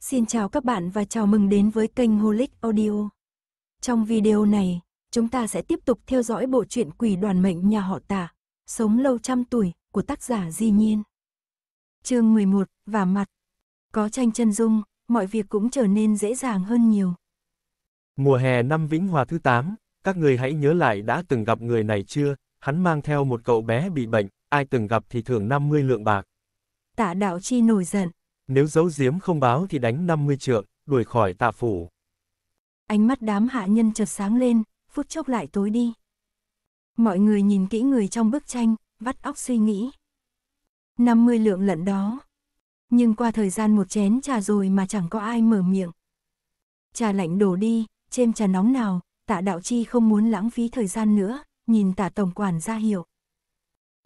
Xin chào các bạn và chào mừng đến với kênh Holic Audio. Trong video này, chúng ta sẽ tiếp tục theo dõi bộ truyện Quỷ đoàn mệnh nhà họ Tả, Sống lâu trăm tuổi của tác giả Di Nhiên. Chương 11: Và mặt. Có tranh chân dung, mọi việc cũng trở nên dễ dàng hơn nhiều. Mùa hè năm Vĩnh Hòa thứ 8, các người hãy nhớ lại đã từng gặp người này chưa, hắn mang theo một cậu bé bị bệnh, ai từng gặp thì thưởng 50 lượng bạc. Tả đạo chi nổi giận, nếu giấu giếm không báo thì đánh 50 trượng, đuổi khỏi tạ phủ. Ánh mắt đám hạ nhân chợt sáng lên, phút chốc lại tối đi. Mọi người nhìn kỹ người trong bức tranh, vắt óc suy nghĩ. 50 lượng lận đó. Nhưng qua thời gian một chén trà rồi mà chẳng có ai mở miệng. Trà lạnh đổ đi, chêm trà nóng nào, tạ đạo chi không muốn lãng phí thời gian nữa, nhìn tạ tổng quản ra hiệu.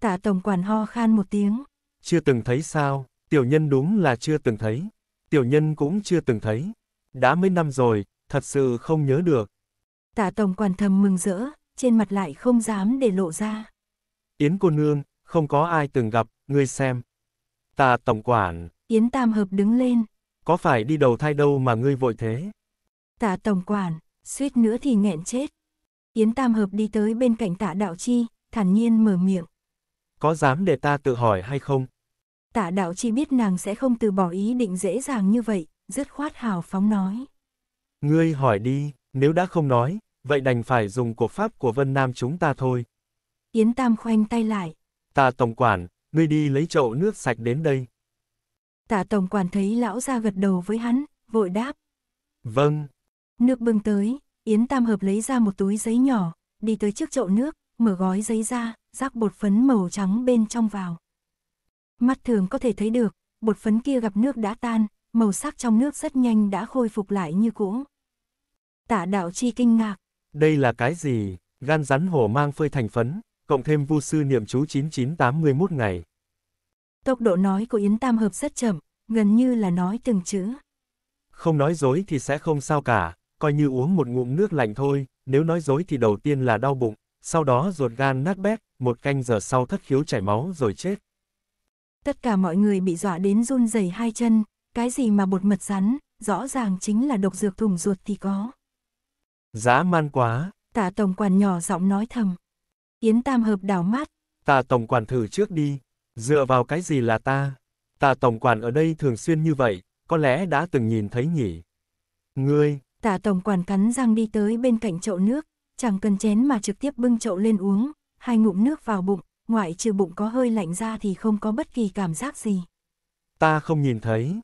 Tạ tổng quản ho khan một tiếng. Chưa từng thấy sao. Tiểu nhân đúng là chưa từng thấy. Tiểu nhân cũng chưa từng thấy. Đã mấy năm rồi, thật sự không nhớ được. Tạ Tổng quan thầm mừng rỡ, trên mặt lại không dám để lộ ra. Yến cô nương, không có ai từng gặp, ngươi xem. Tạ Tổng quản. Yến Tam Hợp đứng lên. Có phải đi đầu thai đâu mà ngươi vội thế? Tạ Tổng quản, suýt nữa thì nghẹn chết. Yến Tam Hợp đi tới bên cạnh tạ đạo chi, thản nhiên mở miệng. Có dám để ta tự hỏi hay không? Tạ đạo chi biết nàng sẽ không từ bỏ ý định dễ dàng như vậy, dứt khoát hào phóng nói. Ngươi hỏi đi, nếu đã không nói, vậy đành phải dùng cuộc pháp của Vân Nam chúng ta thôi. Yến Tam khoanh tay lại. Tạ Tổng Quản, ngươi đi lấy chậu nước sạch đến đây. Tạ Tổng Quản thấy lão ra gật đầu với hắn, vội đáp. Vâng. Nước bưng tới, Yến Tam Hợp lấy ra một túi giấy nhỏ, đi tới trước chậu nước, mở gói giấy ra, rắc bột phấn màu trắng bên trong vào. Mắt thường có thể thấy được, bột phấn kia gặp nước đã tan, màu sắc trong nước rất nhanh đã khôi phục lại như cũ. tả đạo chi kinh ngạc. Đây là cái gì? Gan rắn hổ mang phơi thành phấn, cộng thêm vu sư niệm chú 9981 ngày. Tốc độ nói của Yến Tam Hợp rất chậm, gần như là nói từng chữ. Không nói dối thì sẽ không sao cả, coi như uống một ngụm nước lạnh thôi, nếu nói dối thì đầu tiên là đau bụng, sau đó ruột gan nát bét, một canh giờ sau thất khiếu chảy máu rồi chết. Tất cả mọi người bị dọa đến run rẩy hai chân, cái gì mà bột mật rắn, rõ ràng chính là độc dược thủng ruột thì có. Giá man quá. Tạ tổng quản nhỏ giọng nói thầm. Yến Tam Hợp đảo mắt. Tạ tổng quản thử trước đi. Dựa vào cái gì là ta? Tạ tổng quản ở đây thường xuyên như vậy, có lẽ đã từng nhìn thấy nhỉ. Ngươi. Tạ tổng quản cắn răng đi tới bên cạnh chậu nước, chẳng cần chén mà trực tiếp bưng chậu lên uống, hai ngụm nước vào bụng, ngoại trừ bụng có hơi lạnh ra thì không có bất kỳ cảm giác gì. Ta không nhìn thấy.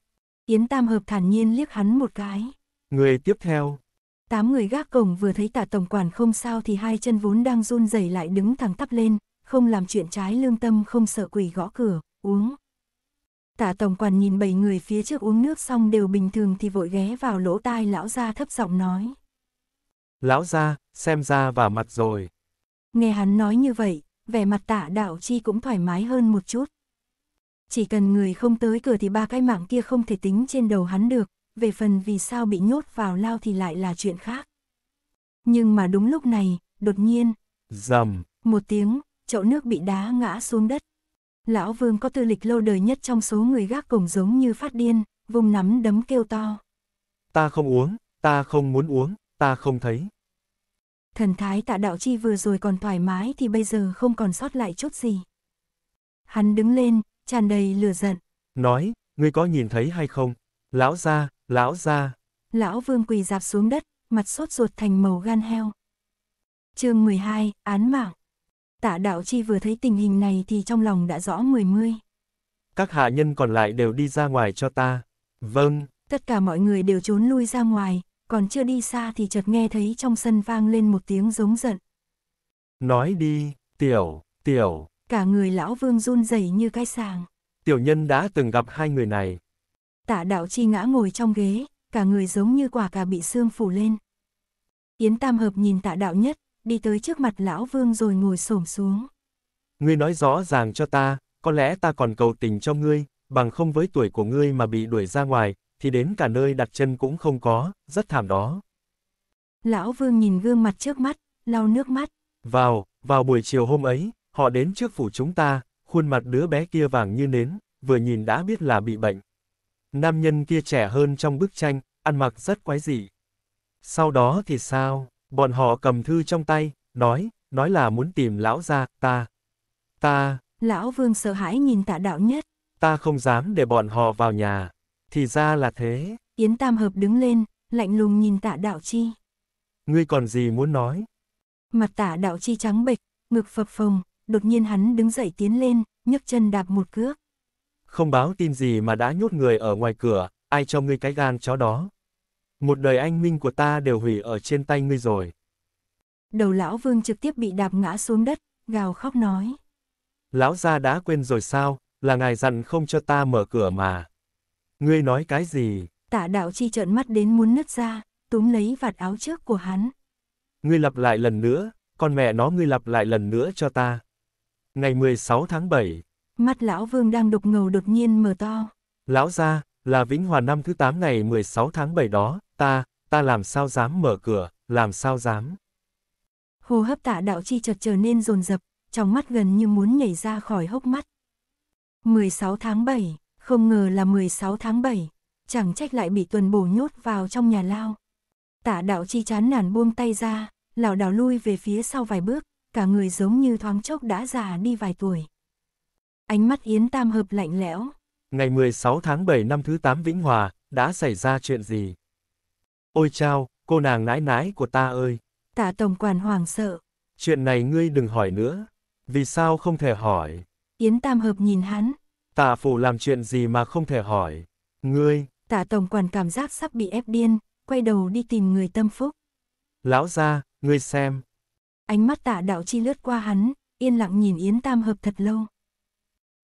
Yến Tam Hợp thản nhiên liếc hắn một cái. Người tiếp theo. Tám người gác cổng vừa thấy tả tổng quản không sao thì hai chân vốn đang run rẩy lại đứng thẳng tắp lên, không làm chuyện trái lương tâm không sợ quỷ gõ cửa, uống. Tả tổng quản nhìn bảy người phía trước uống nước xong đều bình thường thì vội ghé vào lỗ tai lão gia thấp giọng nói. Lão gia, xem ra và mặt rồi. Nghe hắn nói như vậy, vẻ mặt tạ đạo chi cũng thoải mái hơn một chút. Chỉ cần người không tới cửa thì ba cái mạng kia không thể tính trên đầu hắn được, về phần vì sao bị nhốt vào lao thì lại là chuyện khác. Nhưng mà đúng lúc này, đột nhiên, rầm, một tiếng, chậu nước bị đá ngã xuống đất. Lão Vương có tư lịch lâu đời nhất trong số người gác cổng giống như phát điên, vùng nắm đấm kêu to. Ta không uống, ta không muốn uống, ta không thấy thần thái tạ đạo chi vừa rồi còn thoải mái thì bây giờ không còn sót lại chút gì. Hắn đứng lên, tràn đầy lửa giận. Nói, ngươi có nhìn thấy hay không? Lão ra, lão ra. Lão vương quỳ dạp xuống đất, mặt sốt ruột thành màu gan heo. chương 12, án mạng. Tạ đạo chi vừa thấy tình hình này thì trong lòng đã rõ mười mươi. Các hạ nhân còn lại đều đi ra ngoài cho ta. Vâng. Tất cả mọi người đều trốn lui ra ngoài, còn chưa đi xa thì chợt nghe thấy trong sân vang lên một tiếng giống giận. Nói đi, tiểu, tiểu. Cả người lão vương run rẩy như cái sàng. Tiểu nhân đã từng gặp hai người này. Tạ đạo chi ngã ngồi trong ghế, cả người giống như quả cà bị xương phủ lên. Yến Tam Hợp nhìn tạ đạo nhất, đi tới trước mặt lão vương rồi ngồi xổm xuống. Ngươi nói rõ ràng cho ta, có lẽ ta còn cầu tình cho ngươi, bằng không với tuổi của ngươi mà bị đuổi ra ngoài, thì đến cả nơi đặt chân cũng không có, rất thảm đó. Lão Vương nhìn gương mặt trước mắt, lau nước mắt. Vào, vào buổi chiều hôm ấy, họ đến trước phủ chúng ta, khuôn mặt đứa bé kia vàng như nến, vừa nhìn đã biết là bị bệnh. Nam nhân kia trẻ hơn trong bức tranh, ăn mặc rất quái dị. Sau đó thì sao, bọn họ cầm thư trong tay, nói, nói là muốn tìm lão ra, ta. Ta. Lão Vương sợ hãi nhìn tạ đạo nhất. Ta không dám để bọn họ vào nhà. Thì ra là thế. Yến Tam Hợp đứng lên, lạnh lùng nhìn tạ đạo chi. Ngươi còn gì muốn nói? Mặt tạ đạo chi trắng bệch, ngực phập phồng, đột nhiên hắn đứng dậy tiến lên, nhấc chân đạp một cước. Không báo tin gì mà đã nhốt người ở ngoài cửa, ai cho ngươi cái gan chó đó. Một đời anh minh của ta đều hủy ở trên tay ngươi rồi. Đầu lão vương trực tiếp bị đạp ngã xuống đất, gào khóc nói. Lão gia đã quên rồi sao, là ngài dặn không cho ta mở cửa mà. Ngươi nói cái gì? Tạ đạo chi trợn mắt đến muốn nứt ra, túm lấy vạt áo trước của hắn. Ngươi lặp lại lần nữa, con mẹ nó ngươi lặp lại lần nữa cho ta. Ngày 16 tháng 7. Mắt lão vương đang đục ngầu đột nhiên mở to. Lão ra, là Vĩnh Hòa năm thứ 8 ngày 16 tháng 7 đó, ta, ta làm sao dám mở cửa, làm sao dám. Hô hấp tạ đạo chi chợt trở nên rồn rập, trong mắt gần như muốn nhảy ra khỏi hốc mắt. 16 tháng 7 không ngờ là 16 tháng 7, chẳng trách lại bị tuần bổ nhốt vào trong nhà lao. Tả đạo chi chán nản buông tay ra, lão đảo lui về phía sau vài bước, cả người giống như thoáng chốc đã già đi vài tuổi. Ánh mắt Yến Tam hợp lạnh lẽo. Ngày 16 tháng 7 năm thứ 8 Vĩnh Hòa, đã xảy ra chuyện gì? Ôi chao, cô nàng nãi nãi của ta ơi! Tả tổng quản hoàng sợ. Chuyện này ngươi đừng hỏi nữa. Vì sao không thể hỏi? Yến Tam Hợp nhìn hắn, Tạ phủ làm chuyện gì mà không thể hỏi. Ngươi. Tạ tổng quản cảm giác sắp bị ép điên, quay đầu đi tìm người tâm phúc. Lão gia, ngươi xem. Ánh mắt tạ đạo chi lướt qua hắn, yên lặng nhìn Yến Tam Hợp thật lâu.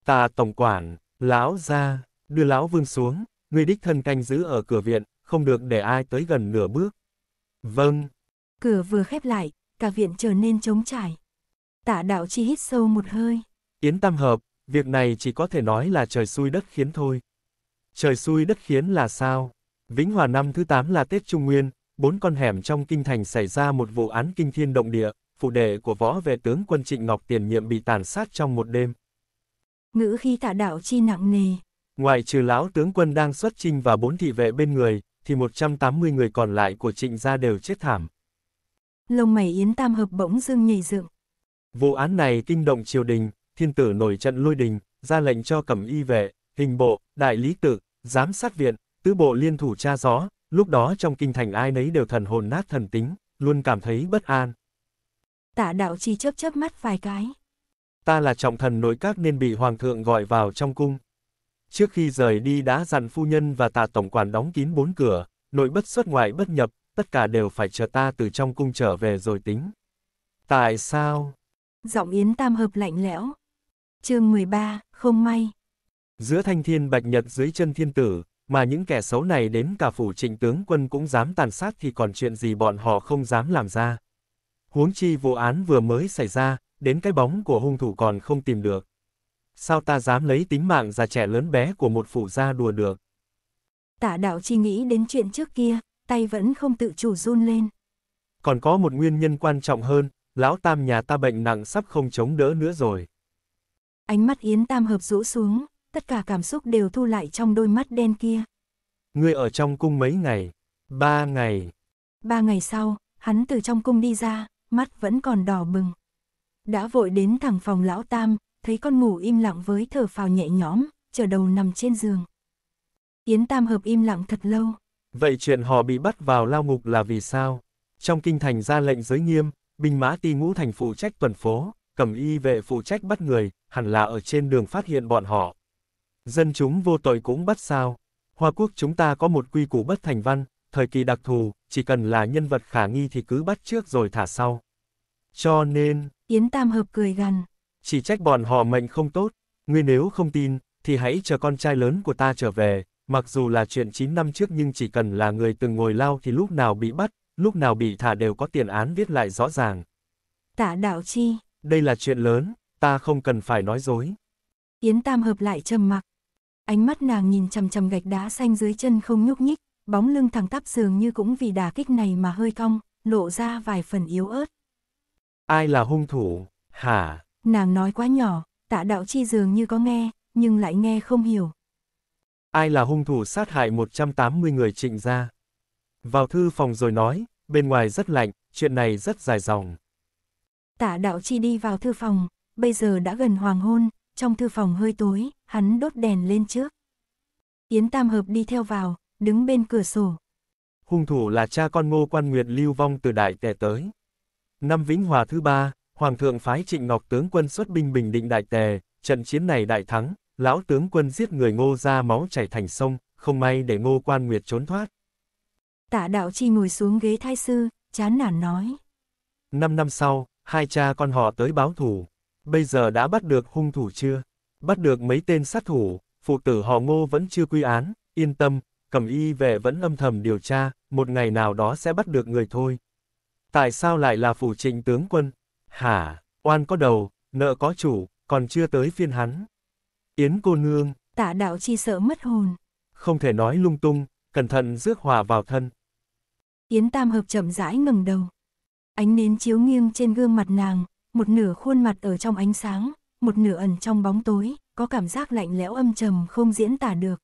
Tạ tổng quản, lão gia, đưa lão vương xuống, ngươi đích thân canh giữ ở cửa viện, không được để ai tới gần nửa bước. Vâng. Cửa vừa khép lại, cả viện trở nên trống trải. Tạ đạo chi hít sâu một hơi. Yến Tam Hợp, Việc này chỉ có thể nói là trời xui đất khiến thôi. Trời xui đất khiến là sao? Vĩnh Hòa năm thứ 8 là Tết Trung Nguyên, bốn con hẻm trong kinh thành xảy ra một vụ án kinh thiên động địa, phụ đề của võ về tướng quân Trịnh Ngọc Tiền Nhiệm bị tàn sát trong một đêm. Ngữ khi tạ đạo chi nặng nề. ngoại trừ lão tướng quân đang xuất trinh và bốn thị vệ bên người, thì 180 người còn lại của trịnh gia đều chết thảm. Lông mày Yến Tam Hợp bỗng dưng nhảy dựng. Vụ án này kinh động triều đình, thiên tử nổi trận lôi đình, ra lệnh cho cẩm y vệ, hình bộ, đại lý tự, giám sát viện, tứ bộ liên thủ tra gió, lúc đó trong kinh thành ai nấy đều thần hồn nát thần tính, luôn cảm thấy bất an. Tạ đạo chi chớp chớp mắt vài cái. Ta là trọng thần nội các nên bị hoàng thượng gọi vào trong cung. Trước khi rời đi đã dặn phu nhân và tạ tổng quản đóng kín bốn cửa, nội bất xuất ngoại bất nhập, tất cả đều phải chờ ta từ trong cung trở về rồi tính. Tại sao? Giọng Yến Tam Hợp lạnh lẽo chương 13, không may. Giữa thanh thiên bạch nhật dưới chân thiên tử, mà những kẻ xấu này đến cả phủ trịnh tướng quân cũng dám tàn sát thì còn chuyện gì bọn họ không dám làm ra. Huống chi vụ án vừa mới xảy ra, đến cái bóng của hung thủ còn không tìm được. Sao ta dám lấy tính mạng già trẻ lớn bé của một phủ gia đùa được? Tả đạo chi nghĩ đến chuyện trước kia, tay vẫn không tự chủ run lên. Còn có một nguyên nhân quan trọng hơn, lão tam nhà ta bệnh nặng sắp không chống đỡ nữa rồi ánh mắt Yến Tam Hợp rũ xuống, tất cả cảm xúc đều thu lại trong đôi mắt đen kia. Ngươi ở trong cung mấy ngày? Ba ngày. Ba ngày sau, hắn từ trong cung đi ra, mắt vẫn còn đỏ bừng. Đã vội đến thẳng phòng lão Tam, thấy con ngủ im lặng với thở phào nhẹ nhõm, chờ đầu nằm trên giường. Yến Tam Hợp im lặng thật lâu. Vậy chuyện họ bị bắt vào lao ngục là vì sao? Trong kinh thành ra lệnh giới nghiêm, binh mã ti ngũ thành phụ trách tuần phố, cẩm y vệ phụ trách bắt người, hẳn là ở trên đường phát hiện bọn họ. Dân chúng vô tội cũng bắt sao. Hoa quốc chúng ta có một quy củ bất thành văn, thời kỳ đặc thù, chỉ cần là nhân vật khả nghi thì cứ bắt trước rồi thả sau. Cho nên... Yến Tam Hợp cười gằn. Chỉ trách bọn họ mệnh không tốt, ngươi nếu không tin, thì hãy chờ con trai lớn của ta trở về, mặc dù là chuyện 9 năm trước nhưng chỉ cần là người từng ngồi lao thì lúc nào bị bắt, lúc nào bị thả đều có tiền án viết lại rõ ràng. Tả đạo chi, đây là chuyện lớn, ta không cần phải nói dối. Yến Tam hợp lại trầm mặc. Ánh mắt nàng nhìn chầm chầm gạch đá xanh dưới chân không nhúc nhích, bóng lưng thẳng tắp dường như cũng vì đà kích này mà hơi cong, lộ ra vài phần yếu ớt. Ai là hung thủ, hả? Nàng nói quá nhỏ, tạ đạo chi dường như có nghe, nhưng lại nghe không hiểu. Ai là hung thủ sát hại 180 người trịnh gia? Vào thư phòng rồi nói, bên ngoài rất lạnh, chuyện này rất dài dòng. Tạ đạo chi đi vào thư phòng, bây giờ đã gần hoàng hôn, trong thư phòng hơi tối, hắn đốt đèn lên trước. Yến Tam Hợp đi theo vào, đứng bên cửa sổ. Hung thủ là cha con ngô quan nguyệt lưu vong từ đại tẻ tới. Năm Vĩnh Hòa thứ ba, Hoàng thượng phái trịnh ngọc tướng quân xuất binh bình định đại tề, trận chiến này đại thắng, lão tướng quân giết người ngô ra máu chảy thành sông, không may để ngô quan nguyệt trốn thoát. Tạ đạo chi ngồi xuống ghế thai sư, chán nản nói. Năm năm sau, Hai cha con họ tới báo thù. Bây giờ đã bắt được hung thủ chưa? Bắt được mấy tên sát thủ, phụ tử họ ngô vẫn chưa quy án, yên tâm, cầm y về vẫn âm thầm điều tra, một ngày nào đó sẽ bắt được người thôi. Tại sao lại là phủ trịnh tướng quân? Hả, oan có đầu, nợ có chủ, còn chưa tới phiên hắn. Yến cô nương. Tạ đạo chi sợ mất hồn. Không thể nói lung tung, cẩn thận rước hòa vào thân. Yến tam hợp chậm rãi ngẩng đầu. Ánh nến chiếu nghiêng trên gương mặt nàng, một nửa khuôn mặt ở trong ánh sáng, một nửa ẩn trong bóng tối, có cảm giác lạnh lẽo âm trầm không diễn tả được.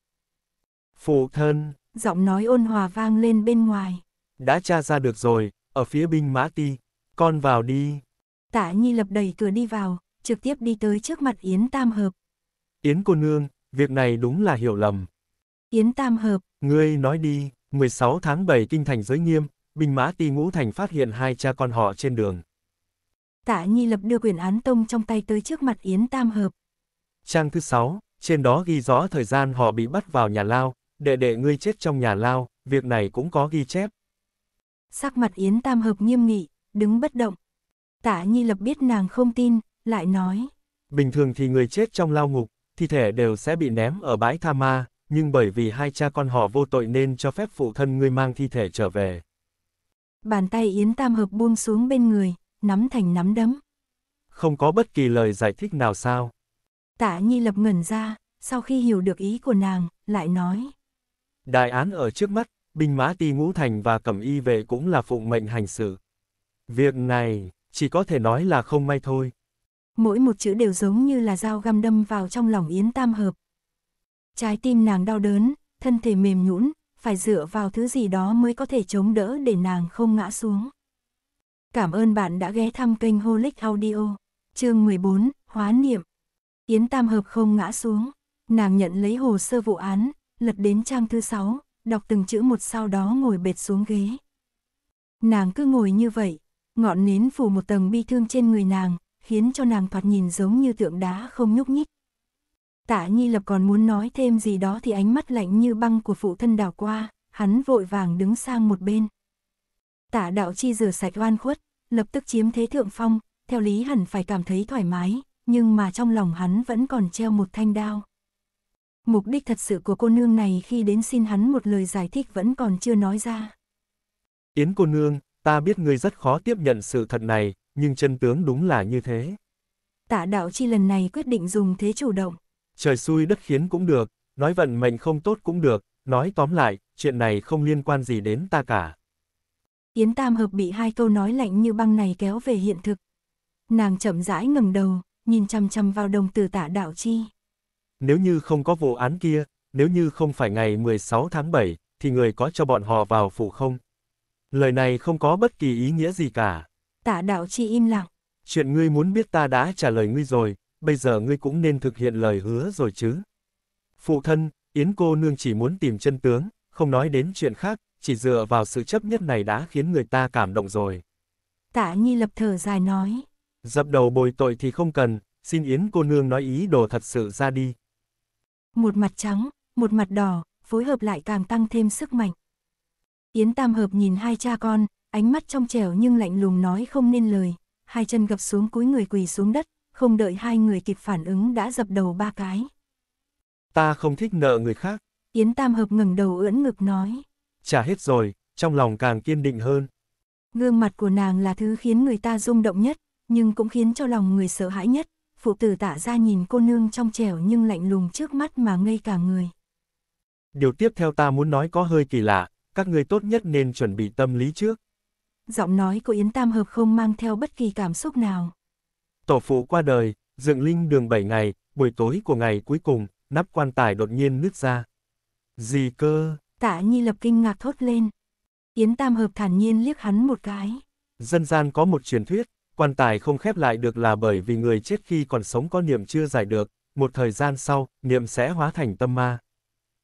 Phụ thân, giọng nói ôn hòa vang lên bên ngoài. Đã tra ra được rồi, ở phía binh mã ti, con vào đi. Tạ Nhi lập đẩy cửa đi vào, trực tiếp đi tới trước mặt Yến Tam Hợp. Yến cô nương, việc này đúng là hiểu lầm. Yến Tam Hợp. Ngươi nói đi, 16 tháng 7 kinh thành giới nghiêm, binh mã ti ngũ thành phát hiện hai cha con họ trên đường. Tạ Nhi lập đưa quyền án tông trong tay tới trước mặt Yến Tam Hợp. Trang thứ sáu trên đó ghi rõ thời gian họ bị bắt vào nhà lao, đệ đệ ngươi chết trong nhà lao, việc này cũng có ghi chép. Sắc mặt Yến Tam Hợp nghiêm nghị, đứng bất động. Tạ Nhi lập biết nàng không tin, lại nói. Bình thường thì người chết trong lao ngục, thi thể đều sẽ bị ném ở bãi tha ma, nhưng bởi vì hai cha con họ vô tội nên cho phép phụ thân ngươi mang thi thể trở về bàn tay Yến Tam Hợp buông xuống bên người, nắm thành nắm đấm. Không có bất kỳ lời giải thích nào sao? Tạ Nhi lập ngẩn ra, sau khi hiểu được ý của nàng, lại nói. Đại án ở trước mắt, binh mã ti ngũ thành và cẩm y vệ cũng là phụng mệnh hành sự. Việc này, chỉ có thể nói là không may thôi. Mỗi một chữ đều giống như là dao găm đâm vào trong lòng Yến Tam Hợp. Trái tim nàng đau đớn, thân thể mềm nhũn, phải dựa vào thứ gì đó mới có thể chống đỡ để nàng không ngã xuống. Cảm ơn bạn đã ghé thăm kênh Holic Audio. Chương 14, Hóa niệm. Yến Tam Hợp không ngã xuống. Nàng nhận lấy hồ sơ vụ án, lật đến trang thứ 6, đọc từng chữ một sau đó ngồi bệt xuống ghế. Nàng cứ ngồi như vậy, ngọn nến phủ một tầng bi thương trên người nàng, khiến cho nàng thoạt nhìn giống như tượng đá không nhúc nhích. Tạ Nhi Lập còn muốn nói thêm gì đó thì ánh mắt lạnh như băng của phụ thân đảo qua, hắn vội vàng đứng sang một bên. Tạ đạo chi rửa sạch oan khuất, lập tức chiếm thế thượng phong, theo lý hẳn phải cảm thấy thoải mái, nhưng mà trong lòng hắn vẫn còn treo một thanh đao. Mục đích thật sự của cô nương này khi đến xin hắn một lời giải thích vẫn còn chưa nói ra. Yến cô nương, ta biết ngươi rất khó tiếp nhận sự thật này, nhưng chân tướng đúng là như thế. Tạ đạo chi lần này quyết định dùng thế chủ động trời xui đất khiến cũng được, nói vận mệnh không tốt cũng được, nói tóm lại, chuyện này không liên quan gì đến ta cả. Yến Tam Hợp bị hai câu nói lạnh như băng này kéo về hiện thực. Nàng chậm rãi ngẩng đầu, nhìn chăm chăm vào đồng tử tạ đạo chi. Nếu như không có vụ án kia, nếu như không phải ngày 16 tháng 7, thì người có cho bọn họ vào phủ không? Lời này không có bất kỳ ý nghĩa gì cả. Tạ đạo chi im lặng. Chuyện ngươi muốn biết ta đã trả lời ngươi rồi, bây giờ ngươi cũng nên thực hiện lời hứa rồi chứ. Phụ thân, Yến cô nương chỉ muốn tìm chân tướng, không nói đến chuyện khác, chỉ dựa vào sự chấp nhất này đã khiến người ta cảm động rồi. Tạ Nhi lập thở dài nói. Dập đầu bồi tội thì không cần, xin Yến cô nương nói ý đồ thật sự ra đi. Một mặt trắng, một mặt đỏ, phối hợp lại càng tăng thêm sức mạnh. Yến Tam Hợp nhìn hai cha con, ánh mắt trong trẻo nhưng lạnh lùng nói không nên lời, hai chân gập xuống cúi người quỳ xuống đất, không đợi hai người kịp phản ứng đã dập đầu ba cái. Ta không thích nợ người khác. Yến Tam Hợp ngừng đầu ưỡn ngực nói. Trả hết rồi, trong lòng càng kiên định hơn. Gương mặt của nàng là thứ khiến người ta rung động nhất, nhưng cũng khiến cho lòng người sợ hãi nhất. Phụ tử tạ ra nhìn cô nương trong trẻo nhưng lạnh lùng trước mắt mà ngây cả người. Điều tiếp theo ta muốn nói có hơi kỳ lạ, các người tốt nhất nên chuẩn bị tâm lý trước. Giọng nói của Yến Tam Hợp không mang theo bất kỳ cảm xúc nào. Tổ phụ qua đời, dựng linh đường 7 ngày, buổi tối của ngày cuối cùng, nắp quan tài đột nhiên nứt ra. Gì cơ? Tạ Nhi lập kinh ngạc thốt lên. Yến Tam Hợp thản nhiên liếc hắn một cái. Dân gian có một truyền thuyết, quan tài không khép lại được là bởi vì người chết khi còn sống có niệm chưa giải được, một thời gian sau, niệm sẽ hóa thành tâm ma.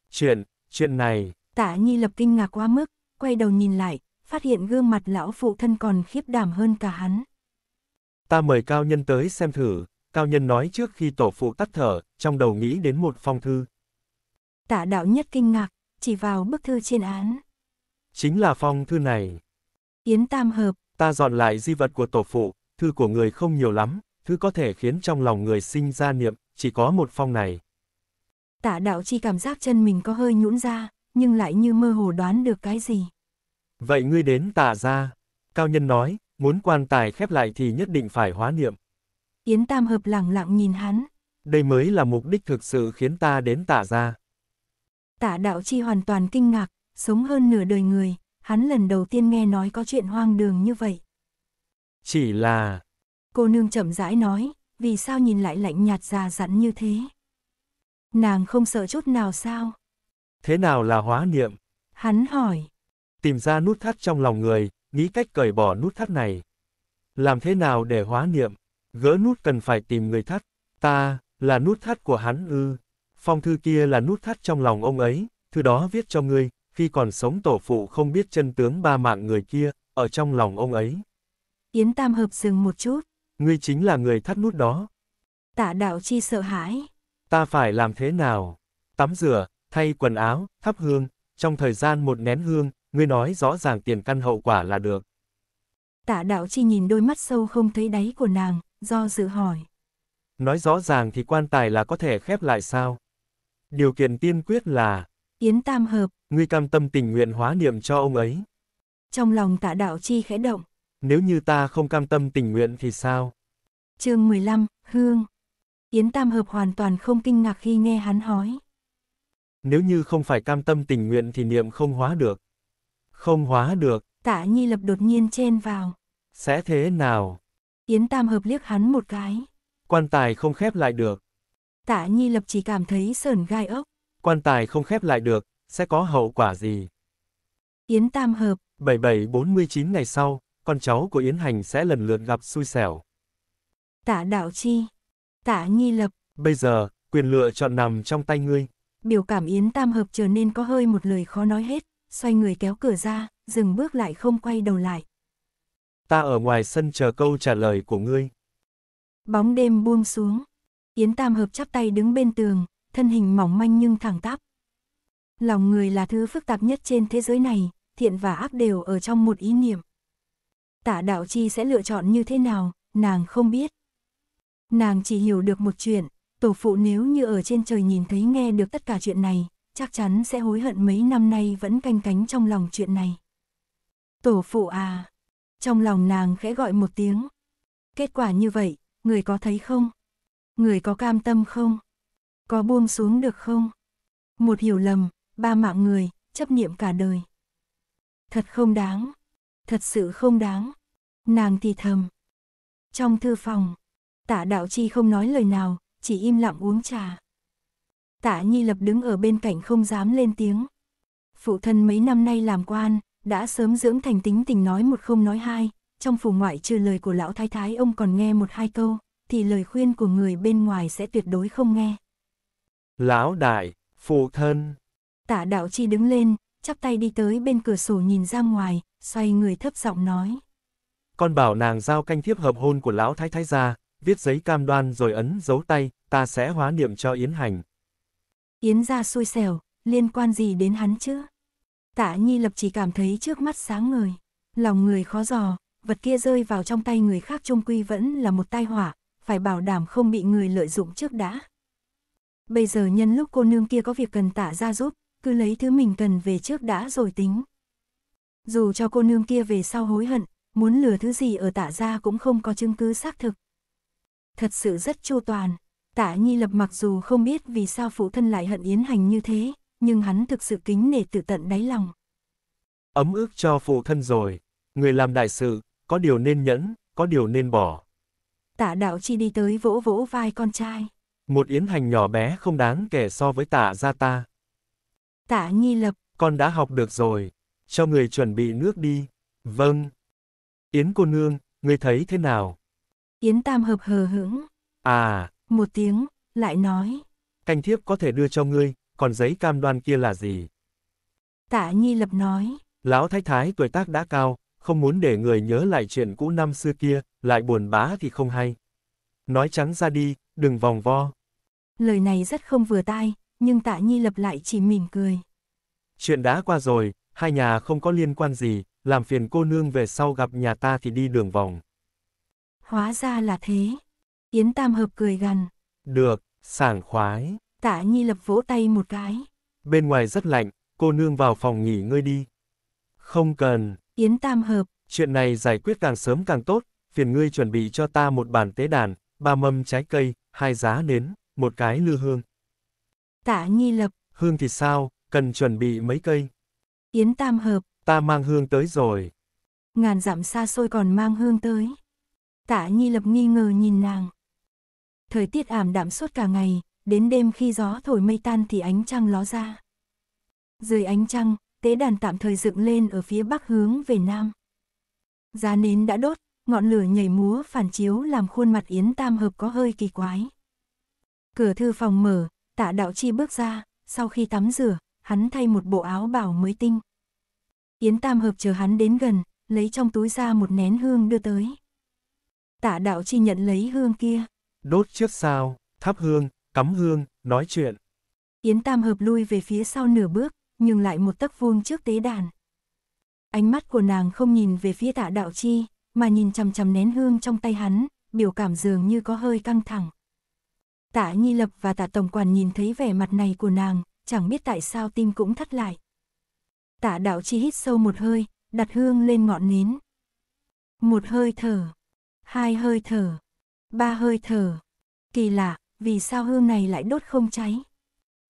Chuyện, chuyện này. Tạ Nhi lập kinh ngạc quá mức, quay đầu nhìn lại, phát hiện gương mặt lão phụ thân còn khiếp đảm hơn cả hắn. Ta mời cao nhân tới xem thử, cao nhân nói trước khi tổ phụ tắt thở, trong đầu nghĩ đến một phong thư. Tạ đạo nhất kinh ngạc, chỉ vào bức thư trên án. Chính là phong thư này. Yến tam hợp. Ta dọn lại di vật của tổ phụ, thư của người không nhiều lắm, thư có thể khiến trong lòng người sinh ra niệm, chỉ có một phong này. Tạ đạo chi cảm giác chân mình có hơi nhũn ra, nhưng lại như mơ hồ đoán được cái gì. Vậy ngươi đến tạ ra. Cao nhân nói, Muốn quan tài khép lại thì nhất định phải hóa niệm. Yến Tam Hợp lặng lặng nhìn hắn. Đây mới là mục đích thực sự khiến ta đến tả ra. Tả đạo chi hoàn toàn kinh ngạc, sống hơn nửa đời người, hắn lần đầu tiên nghe nói có chuyện hoang đường như vậy. Chỉ là... Cô nương chậm rãi nói, vì sao nhìn lại lạnh nhạt già dặn như thế? Nàng không sợ chút nào sao? Thế nào là hóa niệm? Hắn hỏi. Tìm ra nút thắt trong lòng người, nghĩ cách cởi bỏ nút thắt này. Làm thế nào để hóa niệm? Gỡ nút cần phải tìm người thắt. Ta, là nút thắt của hắn ư. Phong thư kia là nút thắt trong lòng ông ấy, thư đó viết cho ngươi, khi còn sống tổ phụ không biết chân tướng ba mạng người kia, ở trong lòng ông ấy. Yến Tam Hợp dừng một chút. Ngươi chính là người thắt nút đó. Tạ đạo chi sợ hãi. Ta phải làm thế nào? Tắm rửa, thay quần áo, thắp hương, trong thời gian một nén hương, ngươi nói rõ ràng tiền căn hậu quả là được. Tạ đạo chi nhìn đôi mắt sâu không thấy đáy của nàng, do dự hỏi. Nói rõ ràng thì quan tài là có thể khép lại sao? Điều kiện tiên quyết là... Yến tam hợp. Ngươi cam tâm tình nguyện hóa niệm cho ông ấy. Trong lòng tạ đạo chi khẽ động. Nếu như ta không cam tâm tình nguyện thì sao? chương 15, Hương. Yến tam hợp hoàn toàn không kinh ngạc khi nghe hắn hói. Nếu như không phải cam tâm tình nguyện thì niệm không hóa được. Không hóa được. Tạ Nhi Lập đột nhiên chen vào. Sẽ thế nào? Yến Tam Hợp liếc hắn một cái. Quan tài không khép lại được. Tạ Nhi Lập chỉ cảm thấy sờn gai ốc. Quan tài không khép lại được, sẽ có hậu quả gì? Yến Tam Hợp. 7749 ngày sau, con cháu của Yến Hành sẽ lần lượt gặp xui xẻo. Tạ Đạo Chi. Tạ Nhi Lập. Bây giờ, quyền lựa chọn nằm trong tay ngươi. Biểu cảm Yến Tam Hợp trở nên có hơi một lời khó nói hết xoay người kéo cửa ra, dừng bước lại không quay đầu lại. Ta ở ngoài sân chờ câu trả lời của ngươi. Bóng đêm buông xuống. Yến Tam Hợp chắp tay đứng bên tường, thân hình mỏng manh nhưng thẳng tắp. Lòng người là thứ phức tạp nhất trên thế giới này, thiện và ác đều ở trong một ý niệm. Tả Đạo Chi sẽ lựa chọn như thế nào, nàng không biết. Nàng chỉ hiểu được một chuyện, tổ phụ nếu như ở trên trời nhìn thấy nghe được tất cả chuyện này, chắc chắn sẽ hối hận mấy năm nay vẫn canh cánh trong lòng chuyện này. Tổ phụ à, trong lòng nàng khẽ gọi một tiếng. Kết quả như vậy, người có thấy không? Người có cam tâm không? Có buông xuống được không? Một hiểu lầm, ba mạng người, chấp niệm cả đời. Thật không đáng, thật sự không đáng. Nàng thì thầm. Trong thư phòng, tạ đạo chi không nói lời nào, chỉ im lặng uống trà. Tạ Nhi Lập đứng ở bên cạnh không dám lên tiếng. Phụ thân mấy năm nay làm quan, đã sớm dưỡng thành tính tình nói một không nói hai, trong phủ ngoại trừ lời của lão thái thái ông còn nghe một hai câu, thì lời khuyên của người bên ngoài sẽ tuyệt đối không nghe. Lão đại, phụ thân. Tạ đạo chi đứng lên, chắp tay đi tới bên cửa sổ nhìn ra ngoài, xoay người thấp giọng nói. Con bảo nàng giao canh thiếp hợp hôn của lão thái thái ra, viết giấy cam đoan rồi ấn dấu tay, ta sẽ hóa niệm cho Yến Hành, Yến ra xui xẻo, liên quan gì đến hắn chứ? Tạ Nhi Lập chỉ cảm thấy trước mắt sáng ngời, lòng người khó dò, vật kia rơi vào trong tay người khác trung quy vẫn là một tai họa, phải bảo đảm không bị người lợi dụng trước đã. Bây giờ nhân lúc cô nương kia có việc cần tạ ra giúp, cứ lấy thứ mình cần về trước đã rồi tính. Dù cho cô nương kia về sau hối hận, muốn lừa thứ gì ở tạ ra cũng không có chứng cứ xác thực. Thật sự rất chu toàn, Tạ Nhi Lập mặc dù không biết vì sao phụ thân lại hận Yến Hành như thế, nhưng hắn thực sự kính nể tự tận đáy lòng. Ấm ước cho phụ thân rồi, người làm đại sự, có điều nên nhẫn, có điều nên bỏ. Tạ Đạo Chi đi tới vỗ vỗ vai con trai. Một Yến Hành nhỏ bé không đáng kể so với tạ gia ta. Tạ Nhi Lập. Con đã học được rồi, cho người chuẩn bị nước đi. Vâng. Yến cô nương, người thấy thế nào? Yến Tam Hợp hờ hững. À, một tiếng, lại nói. Canh thiếp có thể đưa cho ngươi, còn giấy cam đoan kia là gì? Tạ Nhi Lập nói. Lão thái thái tuổi tác đã cao, không muốn để người nhớ lại chuyện cũ năm xưa kia, lại buồn bã thì không hay. Nói trắng ra đi, đừng vòng vo. Lời này rất không vừa tai, nhưng tạ nhi lập lại chỉ mỉm cười. Chuyện đã qua rồi, hai nhà không có liên quan gì, làm phiền cô nương về sau gặp nhà ta thì đi đường vòng. Hóa ra là thế. Yến Tam Hợp cười gần. Được, sảng khoái. Tạ Nhi lập vỗ tay một cái. Bên ngoài rất lạnh, cô nương vào phòng nghỉ ngơi đi. Không cần. Yến Tam Hợp. Chuyện này giải quyết càng sớm càng tốt, phiền ngươi chuẩn bị cho ta một bàn tế đàn, ba mâm trái cây, hai giá nến, một cái lư hương. Tạ Nhi lập. Hương thì sao, cần chuẩn bị mấy cây. Yến Tam Hợp. Ta mang hương tới rồi. Ngàn dặm xa xôi còn mang hương tới. Tạ Nhi lập nghi ngờ nhìn nàng thời tiết ảm đạm suốt cả ngày, đến đêm khi gió thổi mây tan thì ánh trăng ló ra. Dưới ánh trăng, tế đàn tạm thời dựng lên ở phía bắc hướng về nam. Giá nến đã đốt, ngọn lửa nhảy múa phản chiếu làm khuôn mặt Yến Tam Hợp có hơi kỳ quái. Cửa thư phòng mở, tạ đạo chi bước ra, sau khi tắm rửa, hắn thay một bộ áo bảo mới tinh. Yến Tam Hợp chờ hắn đến gần, lấy trong túi ra một nén hương đưa tới. Tạ đạo chi nhận lấy hương kia, đốt trước sao, thắp hương, cắm hương, nói chuyện. Yến Tam Hợp lui về phía sau nửa bước, nhưng lại một tấc vuông trước tế đàn. Ánh mắt của nàng không nhìn về phía tạ đạo chi, mà nhìn chằm chằm nén hương trong tay hắn, biểu cảm dường như có hơi căng thẳng. Tạ Nhi Lập và tạ Tổng Quản nhìn thấy vẻ mặt này của nàng, chẳng biết tại sao tim cũng thắt lại. Tạ đạo chi hít sâu một hơi, đặt hương lên ngọn nến. Một hơi thở, hai hơi thở, Ba hơi thở. Kỳ lạ, vì sao hương này lại đốt không cháy?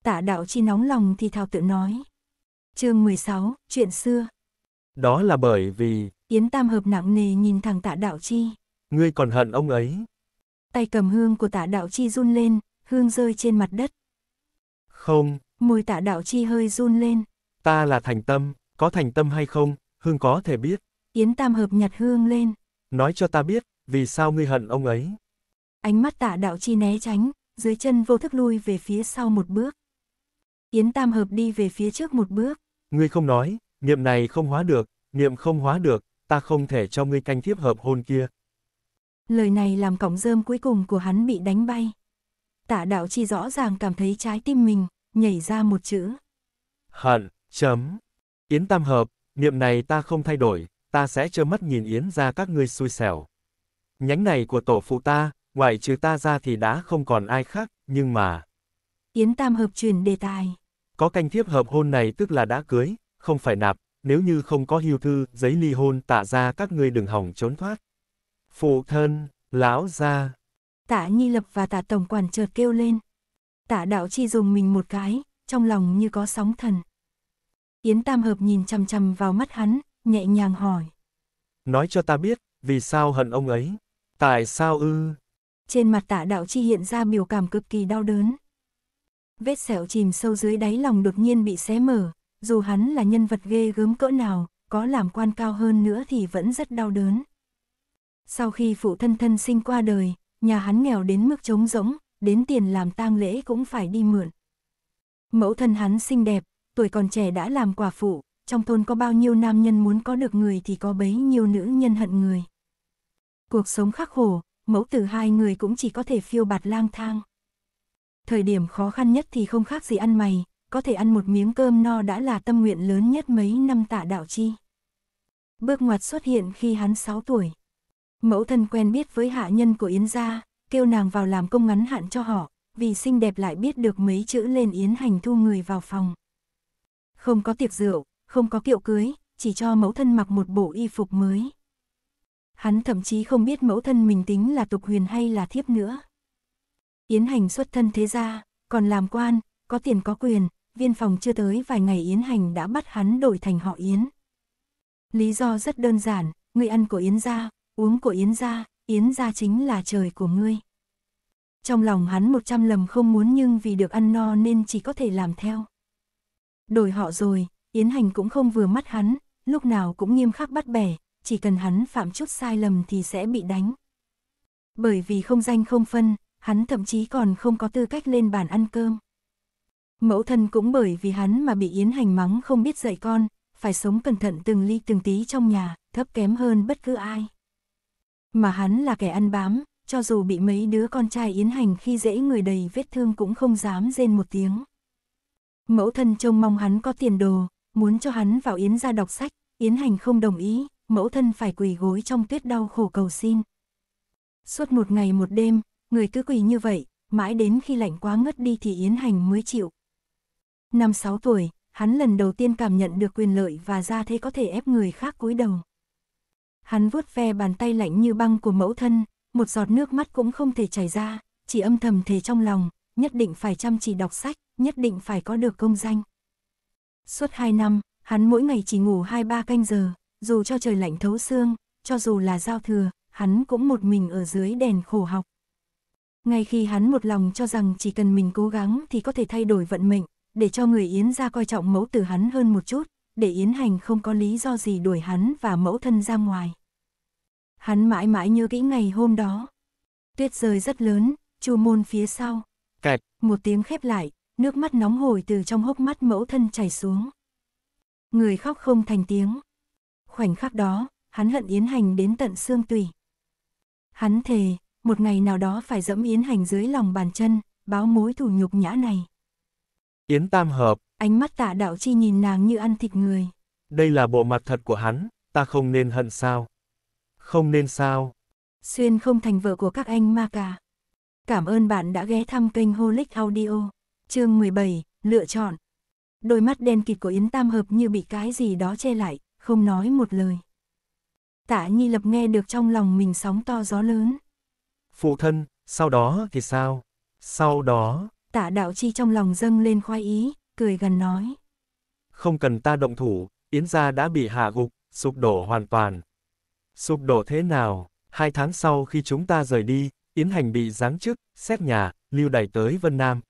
Tạ đạo chi nóng lòng thì thào tự nói. chương 16, chuyện xưa. Đó là bởi vì... Yến Tam Hợp nặng nề nhìn thẳng tạ đạo chi. Ngươi còn hận ông ấy. Tay cầm hương của tạ đạo chi run lên, hương rơi trên mặt đất. Không. mùi tạ đạo chi hơi run lên. Ta là thành tâm, có thành tâm hay không, hương có thể biết. Yến Tam Hợp nhặt hương lên. Nói cho ta biết, vì sao ngươi hận ông ấy? Ánh mắt tạ đạo chi né tránh, dưới chân vô thức lui về phía sau một bước. Yến Tam Hợp đi về phía trước một bước. Ngươi không nói, niệm này không hóa được, niệm không hóa được, ta không thể cho ngươi canh thiếp hợp hôn kia. Lời này làm cọng rơm cuối cùng của hắn bị đánh bay. Tạ đạo chi rõ ràng cảm thấy trái tim mình, nhảy ra một chữ. Hận, chấm. Yến Tam Hợp, niệm này ta không thay đổi, ta sẽ trơ mắt nhìn Yến ra các ngươi xui xẻo. Nhánh này của tổ phụ ta, ngoại trừ ta ra thì đã không còn ai khác, nhưng mà... Yến Tam Hợp chuyển đề tài. Có canh thiếp hợp hôn này tức là đã cưới, không phải nạp, nếu như không có hưu thư, giấy ly hôn tạ ra các ngươi đừng hỏng trốn thoát. Phụ thân, lão gia Tạ Nhi Lập và tạ Tổng Quản chợt kêu lên. Tạ Đạo Chi dùng mình một cái, trong lòng như có sóng thần. Yến Tam Hợp nhìn chằm chằm vào mắt hắn, nhẹ nhàng hỏi. Nói cho ta biết, vì sao hận ông ấy? Tại sao ư? trên mặt tạ đạo chi hiện ra biểu cảm cực kỳ đau đớn. Vết sẹo chìm sâu dưới đáy lòng đột nhiên bị xé mở, dù hắn là nhân vật ghê gớm cỡ nào, có làm quan cao hơn nữa thì vẫn rất đau đớn. Sau khi phụ thân thân sinh qua đời, nhà hắn nghèo đến mức trống rỗng, đến tiền làm tang lễ cũng phải đi mượn. Mẫu thân hắn xinh đẹp, tuổi còn trẻ đã làm quả phụ, trong thôn có bao nhiêu nam nhân muốn có được người thì có bấy nhiêu nữ nhân hận người. Cuộc sống khắc khổ, mẫu tử hai người cũng chỉ có thể phiêu bạt lang thang. Thời điểm khó khăn nhất thì không khác gì ăn mày, có thể ăn một miếng cơm no đã là tâm nguyện lớn nhất mấy năm tạ đạo chi. Bước ngoặt xuất hiện khi hắn 6 tuổi. Mẫu thân quen biết với hạ nhân của Yến gia, kêu nàng vào làm công ngắn hạn cho họ, vì xinh đẹp lại biết được mấy chữ lên Yến hành thu người vào phòng. Không có tiệc rượu, không có kiệu cưới, chỉ cho mẫu thân mặc một bộ y phục mới hắn thậm chí không biết mẫu thân mình tính là tục huyền hay là thiếp nữa. Yến Hành xuất thân thế gia, còn làm quan, có tiền có quyền, viên phòng chưa tới vài ngày Yến Hành đã bắt hắn đổi thành họ Yến. Lý do rất đơn giản, ngươi ăn của Yến gia, uống của Yến gia, Yến gia chính là trời của ngươi. Trong lòng hắn một trăm lầm không muốn nhưng vì được ăn no nên chỉ có thể làm theo. Đổi họ rồi, Yến Hành cũng không vừa mắt hắn, lúc nào cũng nghiêm khắc bắt bẻ, chỉ cần hắn phạm chút sai lầm thì sẽ bị đánh. Bởi vì không danh không phân, hắn thậm chí còn không có tư cách lên bàn ăn cơm. Mẫu thân cũng bởi vì hắn mà bị Yến Hành mắng không biết dạy con, phải sống cẩn thận từng ly từng tí trong nhà, thấp kém hơn bất cứ ai. Mà hắn là kẻ ăn bám, cho dù bị mấy đứa con trai Yến Hành khi dễ người đầy vết thương cũng không dám rên một tiếng. Mẫu thân trông mong hắn có tiền đồ, muốn cho hắn vào Yến ra đọc sách, Yến Hành không đồng ý, mẫu thân phải quỳ gối trong tuyết đau khổ cầu xin. Suốt một ngày một đêm, người cứ quỳ như vậy, mãi đến khi lạnh quá ngất đi thì Yến Hành mới chịu. Năm 6 tuổi, hắn lần đầu tiên cảm nhận được quyền lợi và ra thế có thể ép người khác cúi đầu. Hắn vuốt ve bàn tay lạnh như băng của mẫu thân, một giọt nước mắt cũng không thể chảy ra, chỉ âm thầm thề trong lòng, nhất định phải chăm chỉ đọc sách, nhất định phải có được công danh. Suốt 2 năm, hắn mỗi ngày chỉ ngủ 2-3 canh giờ, dù cho trời lạnh thấu xương, cho dù là giao thừa, hắn cũng một mình ở dưới đèn khổ học. Ngay khi hắn một lòng cho rằng chỉ cần mình cố gắng thì có thể thay đổi vận mệnh, để cho người Yến ra coi trọng mẫu từ hắn hơn một chút, để Yến Hành không có lý do gì đuổi hắn và mẫu thân ra ngoài. Hắn mãi mãi nhớ kỹ ngày hôm đó. Tuyết rơi rất lớn, chu môn phía sau. Cạch. Một tiếng khép lại, nước mắt nóng hổi từ trong hốc mắt mẫu thân chảy xuống. Người khóc không thành tiếng khoảnh khắc đó, hắn hận Yến Hành đến tận xương tủy. Hắn thề, một ngày nào đó phải dẫm Yến Hành dưới lòng bàn chân, báo mối thủ nhục nhã này. Yến Tam Hợp. Ánh mắt tạ đạo chi nhìn nàng như ăn thịt người. Đây là bộ mặt thật của hắn, ta không nên hận sao. Không nên sao. Xuyên không thành vợ của các anh ma cả. Cảm ơn bạn đã ghé thăm kênh Holic Audio. Chương 17, lựa chọn. Đôi mắt đen kịt của Yến Tam Hợp như bị cái gì đó che lại, không nói một lời. Tạ Nhi Lập nghe được trong lòng mình sóng to gió lớn. Phụ thân, sau đó thì sao? Sau đó... Tạ Đạo Chi trong lòng dâng lên khoai ý, cười gần nói. Không cần ta động thủ, Yến gia đã bị hạ gục, sụp đổ hoàn toàn. Sụp đổ thế nào? Hai tháng sau khi chúng ta rời đi, Yến Hành bị giáng chức, xét nhà, lưu đày tới Vân Nam.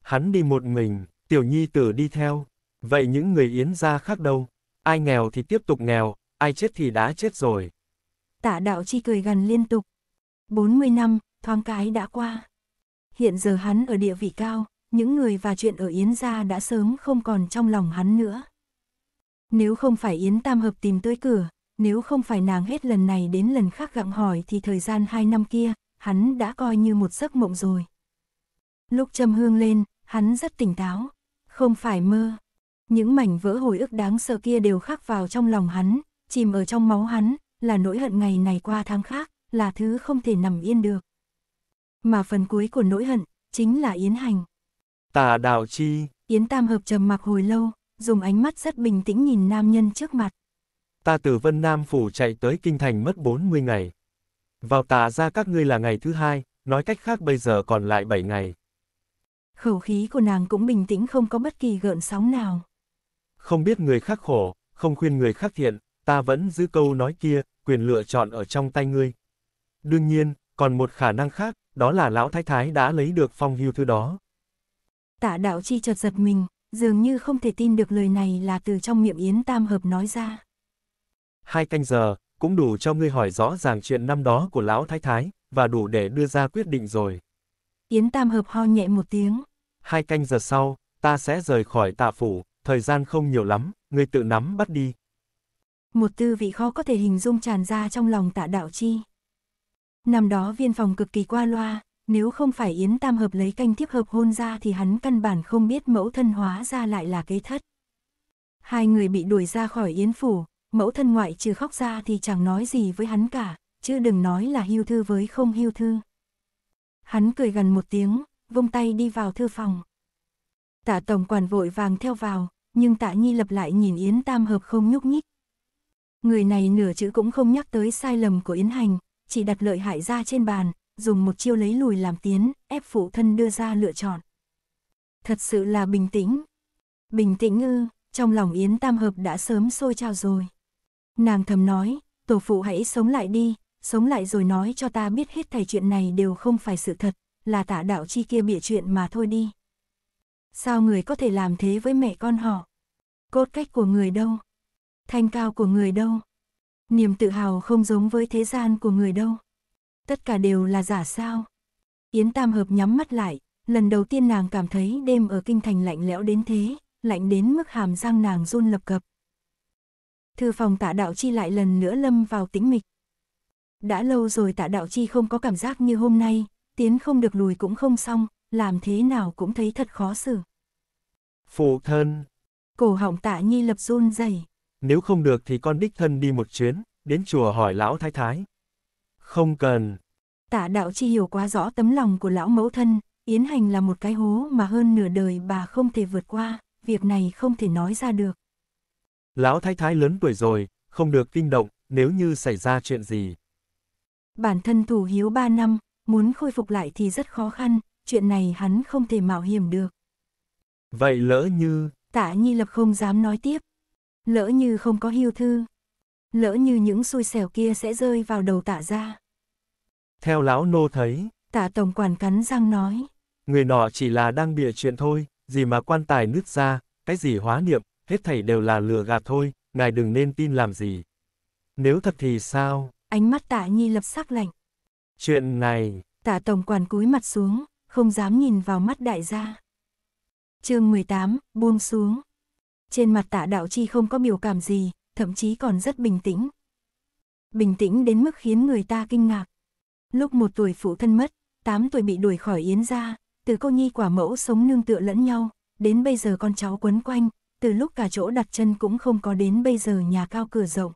Hắn đi một mình, Tiểu Nhi Tử đi theo. Vậy những người Yến gia khác đâu? Ai nghèo thì tiếp tục nghèo, ai chết thì đã chết rồi. Tả đạo chi cười gần liên tục. 40 năm, thoáng cái đã qua. Hiện giờ hắn ở địa vị cao, những người và chuyện ở Yến Gia đã sớm không còn trong lòng hắn nữa. Nếu không phải Yến Tam Hợp tìm tới cửa, nếu không phải nàng hết lần này đến lần khác gặng hỏi thì thời gian hai năm kia, hắn đã coi như một giấc mộng rồi. Lúc châm hương lên, hắn rất tỉnh táo, không phải mơ, những mảnh vỡ hồi ức đáng sợ kia đều khắc vào trong lòng hắn, chìm ở trong máu hắn, là nỗi hận ngày này qua tháng khác, là thứ không thể nằm yên được. Mà phần cuối của nỗi hận, chính là Yến Hành. Tà đào chi. Yến Tam Hợp trầm mặc hồi lâu, dùng ánh mắt rất bình tĩnh nhìn nam nhân trước mặt. Ta từ Vân Nam Phủ chạy tới Kinh Thành mất 40 ngày. Vào tà ra các ngươi là ngày thứ hai, nói cách khác bây giờ còn lại 7 ngày. Khẩu khí của nàng cũng bình tĩnh không có bất kỳ gợn sóng nào không biết người khác khổ, không khuyên người khác thiện, ta vẫn giữ câu nói kia, quyền lựa chọn ở trong tay ngươi. Đương nhiên, còn một khả năng khác, đó là lão thái thái đã lấy được phong hưu thư đó. Tạ đạo chi chợt giật mình, dường như không thể tin được lời này là từ trong miệng Yến Tam Hợp nói ra. Hai canh giờ, cũng đủ cho ngươi hỏi rõ ràng chuyện năm đó của lão thái thái, và đủ để đưa ra quyết định rồi. Yến Tam Hợp ho nhẹ một tiếng. Hai canh giờ sau, ta sẽ rời khỏi tạ phủ, thời gian không nhiều lắm, ngươi tự nắm bắt đi. Một tư vị khó có thể hình dung tràn ra trong lòng tạ đạo chi. Năm đó viên phòng cực kỳ qua loa, nếu không phải Yến Tam Hợp lấy canh tiếp hợp hôn ra thì hắn căn bản không biết mẫu thân hóa ra lại là kế thất. Hai người bị đuổi ra khỏi Yến Phủ, mẫu thân ngoại trừ khóc ra thì chẳng nói gì với hắn cả, chứ đừng nói là hưu thư với không hưu thư. Hắn cười gần một tiếng, vung tay đi vào thư phòng. Tạ tổng quản vội vàng theo vào, nhưng tạ nhi lập lại nhìn Yến Tam Hợp không nhúc nhích. Người này nửa chữ cũng không nhắc tới sai lầm của Yến Hành, chỉ đặt lợi hại ra trên bàn, dùng một chiêu lấy lùi làm tiến, ép phụ thân đưa ra lựa chọn. Thật sự là bình tĩnh. Bình tĩnh ư, trong lòng Yến Tam Hợp đã sớm sôi trào rồi. Nàng thầm nói, tổ phụ hãy sống lại đi, sống lại rồi nói cho ta biết hết thầy chuyện này đều không phải sự thật, là tả đạo chi kia bịa chuyện mà thôi đi. Sao người có thể làm thế với mẹ con họ? Cốt cách của người đâu? Thanh cao của người đâu? Niềm tự hào không giống với thế gian của người đâu? Tất cả đều là giả sao? Yến Tam Hợp nhắm mắt lại, lần đầu tiên nàng cảm thấy đêm ở kinh thành lạnh lẽo đến thế, lạnh đến mức hàm răng nàng run lập cập. Thư phòng tạ đạo chi lại lần nữa lâm vào tĩnh mịch. Đã lâu rồi tạ đạo chi không có cảm giác như hôm nay, tiến không được lùi cũng không xong, làm thế nào cũng thấy thật khó xử. Phụ thân. Cổ họng tạ nhi lập run dày. Nếu không được thì con đích thân đi một chuyến, đến chùa hỏi lão thái thái. Không cần. Tạ đạo chi hiểu quá rõ tấm lòng của lão mẫu thân, Yến Hành là một cái hố mà hơn nửa đời bà không thể vượt qua, việc này không thể nói ra được. Lão thái thái lớn tuổi rồi, không được kinh động, nếu như xảy ra chuyện gì. Bản thân thủ hiếu ba năm, muốn khôi phục lại thì rất khó khăn, chuyện này hắn không thể mạo hiểm được. Vậy lỡ như... Tạ Nhi Lập không dám nói tiếp. Lỡ như không có hiu thư. Lỡ như những xui xẻo kia sẽ rơi vào đầu tạ ra. Theo lão nô thấy. Tạ Tổng Quản cắn răng nói. Người nọ chỉ là đang bịa chuyện thôi, gì mà quan tài nứt ra, cái gì hóa niệm, hết thảy đều là lừa gạt thôi, ngài đừng nên tin làm gì. Nếu thật thì sao? Ánh mắt tạ nhi lập sắc lạnh. Chuyện này. Tạ tổng quản cúi mặt xuống, không dám nhìn vào mắt đại gia. chương 18, buông xuống. Trên mặt tạ đạo chi không có biểu cảm gì, thậm chí còn rất bình tĩnh. Bình tĩnh đến mức khiến người ta kinh ngạc. Lúc một tuổi phụ thân mất, tám tuổi bị đuổi khỏi yến gia, từ cô nhi quả mẫu sống nương tựa lẫn nhau, đến bây giờ con cháu quấn quanh, từ lúc cả chỗ đặt chân cũng không có đến bây giờ nhà cao cửa rộng.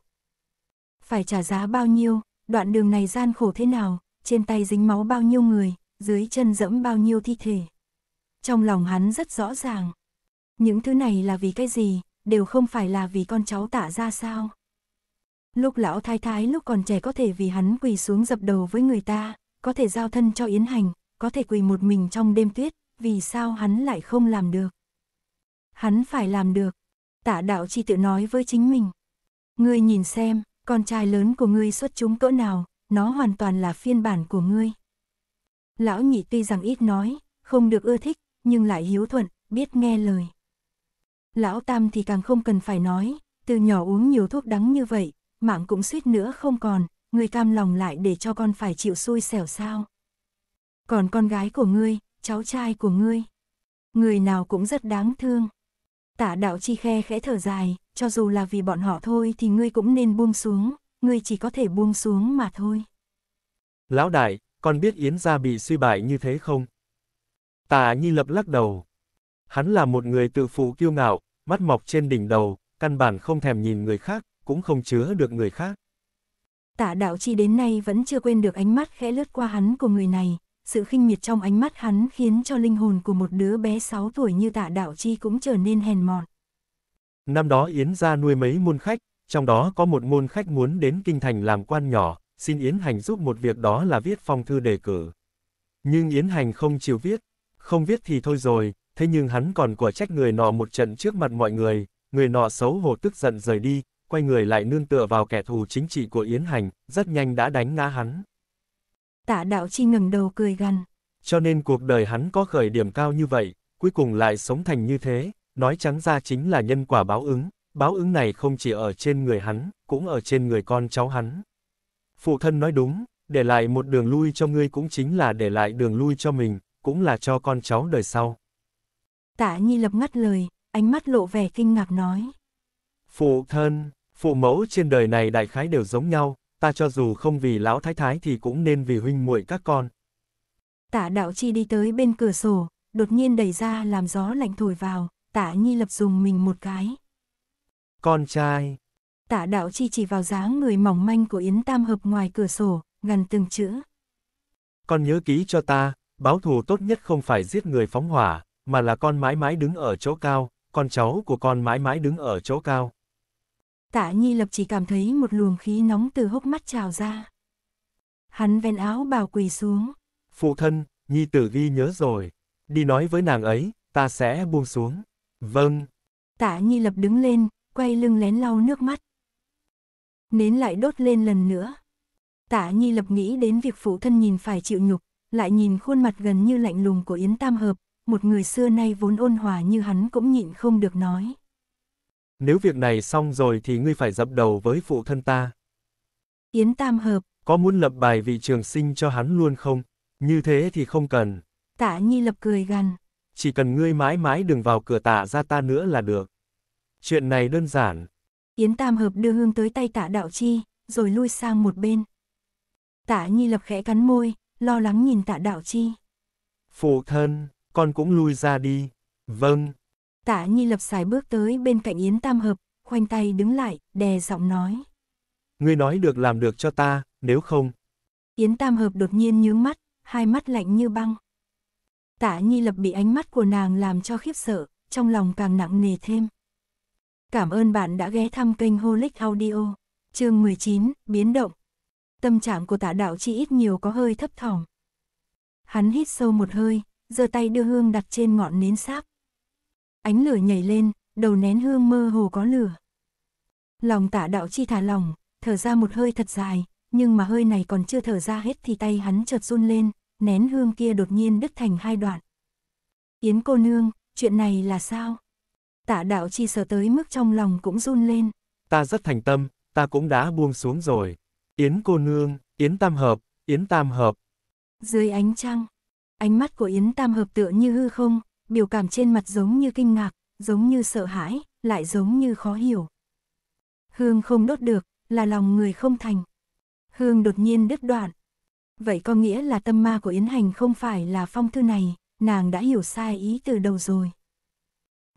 Phải trả giá bao nhiêu, đoạn đường này gian khổ thế nào, trên tay dính máu bao nhiêu người, dưới chân dẫm bao nhiêu thi thể. Trong lòng hắn rất rõ ràng, những thứ này là vì cái gì, đều không phải là vì con cháu tả ra sao. Lúc lão thái thái lúc còn trẻ có thể vì hắn quỳ xuống dập đầu với người ta, có thể giao thân cho Yến Hành, có thể quỳ một mình trong đêm tuyết, vì sao hắn lại không làm được. Hắn phải làm được, tả đạo chi tự nói với chính mình. Ngươi nhìn xem, con trai lớn của ngươi xuất chúng cỡ nào, nó hoàn toàn là phiên bản của ngươi lão nhị tuy rằng ít nói, không được ưa thích, nhưng lại hiếu thuận, biết nghe lời. Lão tam thì càng không cần phải nói, từ nhỏ uống nhiều thuốc đắng như vậy, mạng cũng suýt nữa không còn, người cam lòng lại để cho con phải chịu xui xẻo sao. Còn con gái của ngươi, cháu trai của ngươi, người nào cũng rất đáng thương. Tả đạo chi khe khẽ thở dài, cho dù là vì bọn họ thôi thì ngươi cũng nên buông xuống, ngươi chỉ có thể buông xuống mà thôi. Lão đại, con biết Yến gia bị suy bại như thế không? Tạ Nhi lập lắc đầu. Hắn là một người tự phụ kiêu ngạo, mắt mọc trên đỉnh đầu, căn bản không thèm nhìn người khác, cũng không chứa được người khác. Tạ đạo chi đến nay vẫn chưa quên được ánh mắt khẽ lướt qua hắn của người này, sự khinh miệt trong ánh mắt hắn khiến cho linh hồn của một đứa bé 6 tuổi như tạ đạo chi cũng trở nên hèn mọn. Năm đó Yến gia nuôi mấy môn khách, trong đó có một môn khách muốn đến kinh thành làm quan nhỏ, xin Yến Hành giúp một việc đó là viết phong thư đề cử. Nhưng Yến Hành không chịu viết, không viết thì thôi rồi, thế nhưng hắn còn quả trách người nọ một trận trước mặt mọi người, người nọ xấu hổ tức giận rời đi, quay người lại nương tựa vào kẻ thù chính trị của Yến Hành, rất nhanh đã đánh ngã hắn. Tạ đạo chi ngẩng đầu cười gằn. Cho nên cuộc đời hắn có khởi điểm cao như vậy, cuối cùng lại sống thành như thế, nói trắng ra chính là nhân quả báo ứng, báo ứng này không chỉ ở trên người hắn, cũng ở trên người con cháu hắn. Phụ thân nói đúng, để lại một đường lui cho ngươi cũng chính là để lại đường lui cho mình, cũng là cho con cháu đời sau. Tạ Nhi lập ngắt lời, ánh mắt lộ vẻ kinh ngạc nói. Phụ thân, phụ mẫu trên đời này đại khái đều giống nhau, ta cho dù không vì lão thái thái thì cũng nên vì huynh muội các con. Tạ đạo chi đi tới bên cửa sổ, đột nhiên đẩy ra làm gió lạnh thổi vào, tạ nhi lập dùng mình một cái. Con trai, Tạ đạo chi chỉ vào dáng người mỏng manh của Yến Tam Hợp ngoài cửa sổ, gần từng chữ. Con nhớ ký cho ta, báo thù tốt nhất không phải giết người phóng hỏa, mà là con mãi mãi đứng ở chỗ cao, con cháu của con mãi mãi đứng ở chỗ cao. Tạ Nhi Lập chỉ cảm thấy một luồng khí nóng từ hốc mắt trào ra. Hắn ven áo bào quỳ xuống. Phụ thân, Nhi tử ghi nhớ rồi. Đi nói với nàng ấy, ta sẽ buông xuống. Vâng. Tạ Nhi Lập đứng lên, quay lưng lén lau nước mắt nến lại đốt lên lần nữa. Tả Nhi lập nghĩ đến việc phụ thân nhìn phải chịu nhục, lại nhìn khuôn mặt gần như lạnh lùng của Yến Tam Hợp, một người xưa nay vốn ôn hòa như hắn cũng nhịn không được nói. Nếu việc này xong rồi thì ngươi phải dập đầu với phụ thân ta. Yến Tam Hợp, có muốn lập bài vị trường sinh cho hắn luôn không? Như thế thì không cần. Tạ Nhi lập cười gằn. Chỉ cần ngươi mãi mãi đừng vào cửa tạ ra ta nữa là được. Chuyện này đơn giản, Yến Tam Hợp đưa hương tới tay tạ đạo chi, rồi lui sang một bên. Tạ Nhi lập khẽ cắn môi, lo lắng nhìn tạ đạo chi. Phụ thân, con cũng lui ra đi. Vâng. Tạ Nhi lập xài bước tới bên cạnh Yến Tam Hợp, khoanh tay đứng lại, đè giọng nói. Ngươi nói được làm được cho ta, nếu không. Yến Tam Hợp đột nhiên nhướng mắt, hai mắt lạnh như băng. Tạ Nhi lập bị ánh mắt của nàng làm cho khiếp sợ, trong lòng càng nặng nề thêm. Cảm ơn bạn đã ghé thăm kênh Holic Audio. Chương 19, biến động. Tâm trạng của Tạ Đạo Chi ít nhiều có hơi thấp thỏm. Hắn hít sâu một hơi, giơ tay đưa hương đặt trên ngọn nến sáp. Ánh lửa nhảy lên, đầu nén hương mơ hồ có lửa. Lòng Tạ Đạo Chi thả lỏng, thở ra một hơi thật dài, nhưng mà hơi này còn chưa thở ra hết thì tay hắn chợt run lên, nén hương kia đột nhiên đứt thành hai đoạn. Yến cô nương, chuyện này là sao? tạ đạo chi sờ tới mức trong lòng cũng run lên. Ta rất thành tâm, ta cũng đã buông xuống rồi. Yến cô nương, Yến tam hợp, Yến tam hợp. Dưới ánh trăng, ánh mắt của Yến tam hợp tựa như hư không, biểu cảm trên mặt giống như kinh ngạc, giống như sợ hãi, lại giống như khó hiểu. Hương không đốt được, là lòng người không thành. Hương đột nhiên đứt đoạn. Vậy có nghĩa là tâm ma của Yến Hành không phải là phong thư này, nàng đã hiểu sai ý từ đầu rồi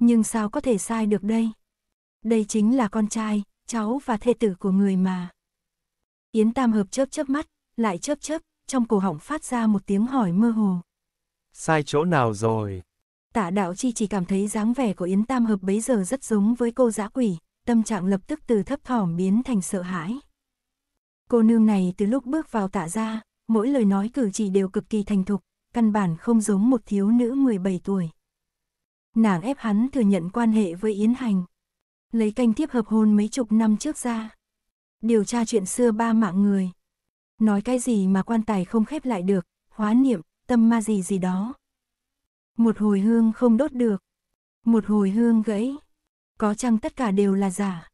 nhưng sao có thể sai được đây? Đây chính là con trai, cháu và thê tử của người mà. Yến Tam Hợp chớp chớp mắt, lại chớp chớp, trong cổ họng phát ra một tiếng hỏi mơ hồ. Sai chỗ nào rồi? Tạ Đạo Chi chỉ cảm thấy dáng vẻ của Yến Tam Hợp bấy giờ rất giống với cô dã quỷ, tâm trạng lập tức từ thấp thỏm biến thành sợ hãi. Cô nương này từ lúc bước vào tạ ra, mỗi lời nói cử chỉ đều cực kỳ thành thục, căn bản không giống một thiếu nữ 17 tuổi nàng ép hắn thừa nhận quan hệ với Yến Hành. Lấy canh tiếp hợp hôn mấy chục năm trước ra. Điều tra chuyện xưa ba mạng người. Nói cái gì mà quan tài không khép lại được, hóa niệm, tâm ma gì gì đó. Một hồi hương không đốt được. Một hồi hương gãy. Có chăng tất cả đều là giả.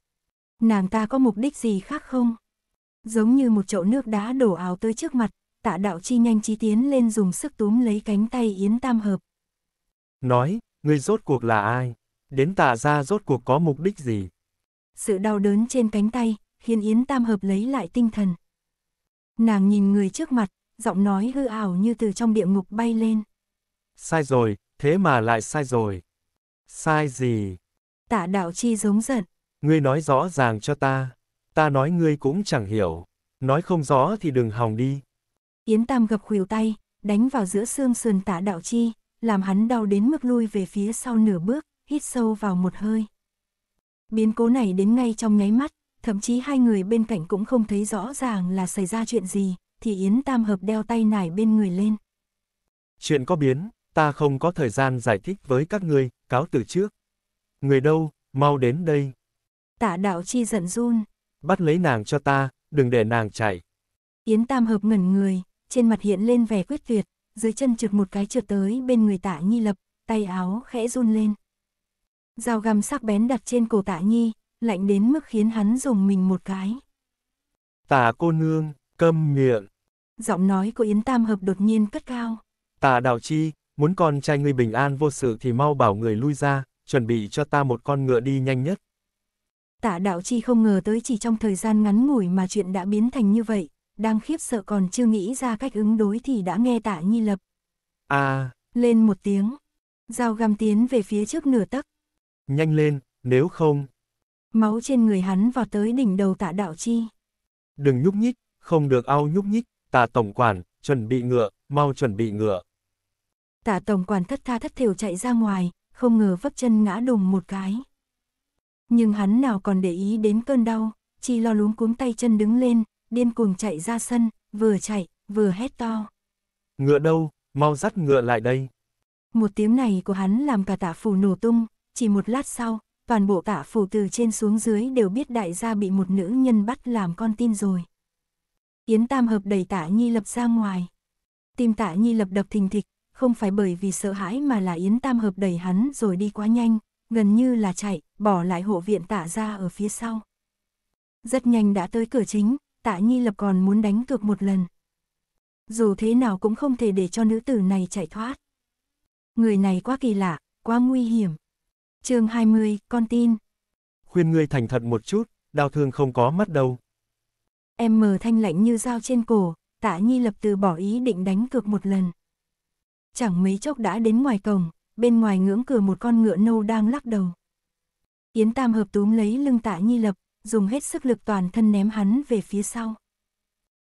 Nàng ta có mục đích gì khác không? Giống như một chậu nước đá đổ áo tới trước mặt, tạ đạo chi nhanh chí tiến lên dùng sức túm lấy cánh tay Yến Tam Hợp. Nói, Người rốt cuộc là ai? Đến tạ ra rốt cuộc có mục đích gì? Sự đau đớn trên cánh tay, khiến Yến Tam Hợp lấy lại tinh thần. Nàng nhìn người trước mặt, giọng nói hư ảo như từ trong địa ngục bay lên. Sai rồi, thế mà lại sai rồi. Sai gì? Tạ đạo chi giống giận. Ngươi nói rõ ràng cho ta. Ta nói ngươi cũng chẳng hiểu. Nói không rõ thì đừng hòng đi. Yến Tam gập khuỷu tay, đánh vào giữa xương sườn tạ đạo chi, làm hắn đau đến mức lui về phía sau nửa bước, hít sâu vào một hơi. Biến cố này đến ngay trong nháy mắt, thậm chí hai người bên cạnh cũng không thấy rõ ràng là xảy ra chuyện gì, thì Yến Tam Hợp đeo tay nải bên người lên. Chuyện có biến, ta không có thời gian giải thích với các ngươi, cáo từ trước. Người đâu, mau đến đây. Tạ đạo chi giận run. Bắt lấy nàng cho ta, đừng để nàng chạy. Yến Tam Hợp ngẩn người, trên mặt hiện lên vẻ quyết tuyệt, dưới chân trượt một cái trượt tới bên người tạ nhi lập, tay áo khẽ run lên. Dao găm sắc bén đặt trên cổ tạ nhi, lạnh đến mức khiến hắn dùng mình một cái. Tạ cô nương, câm miệng. Giọng nói của Yến Tam Hợp đột nhiên cất cao. Tạ Đào Chi, muốn con trai người bình an vô sự thì mau bảo người lui ra, chuẩn bị cho ta một con ngựa đi nhanh nhất. Tạ Đạo Chi không ngờ tới chỉ trong thời gian ngắn ngủi mà chuyện đã biến thành như vậy, đang khiếp sợ còn chưa nghĩ ra cách ứng đối thì đã nghe tạ nhi lập. À! Lên một tiếng. Dao găm tiến về phía trước nửa tấc. Nhanh lên, nếu không... Máu trên người hắn vào tới đỉnh đầu tạ đạo chi. Đừng nhúc nhích, không được ao nhúc nhích, tạ tổng quản, chuẩn bị ngựa, mau chuẩn bị ngựa. Tạ tổng quản thất tha thất thiểu chạy ra ngoài, không ngờ vấp chân ngã đùng một cái. Nhưng hắn nào còn để ý đến cơn đau, chỉ lo luống cuống tay chân đứng lên, điên cuồng chạy ra sân, vừa chạy, vừa hét to. Ngựa đâu, mau dắt ngựa lại đây. Một tiếng này của hắn làm cả tạ phù nổ tung, chỉ một lát sau, toàn bộ tạ phù từ trên xuống dưới đều biết đại gia bị một nữ nhân bắt làm con tin rồi. Yến Tam Hợp đẩy tạ Nhi Lập ra ngoài. Tim tạ Nhi Lập đập thình thịch, không phải bởi vì sợ hãi mà là Yến Tam Hợp đẩy hắn rồi đi quá nhanh, gần như là chạy, bỏ lại hộ viện tạ ra ở phía sau. Rất nhanh đã tới cửa chính, tạ nhi lập còn muốn đánh cược một lần. Dù thế nào cũng không thể để cho nữ tử này chạy thoát. Người này quá kỳ lạ, quá nguy hiểm. chương 20, con tin. Khuyên ngươi thành thật một chút, đau thương không có mắt đâu. Em mờ thanh lạnh như dao trên cổ, tạ nhi lập từ bỏ ý định đánh cược một lần. Chẳng mấy chốc đã đến ngoài cổng, bên ngoài ngưỡng cửa một con ngựa nâu đang lắc đầu. Yến Tam hợp túm lấy lưng tạ nhi lập, dùng hết sức lực toàn thân ném hắn về phía sau.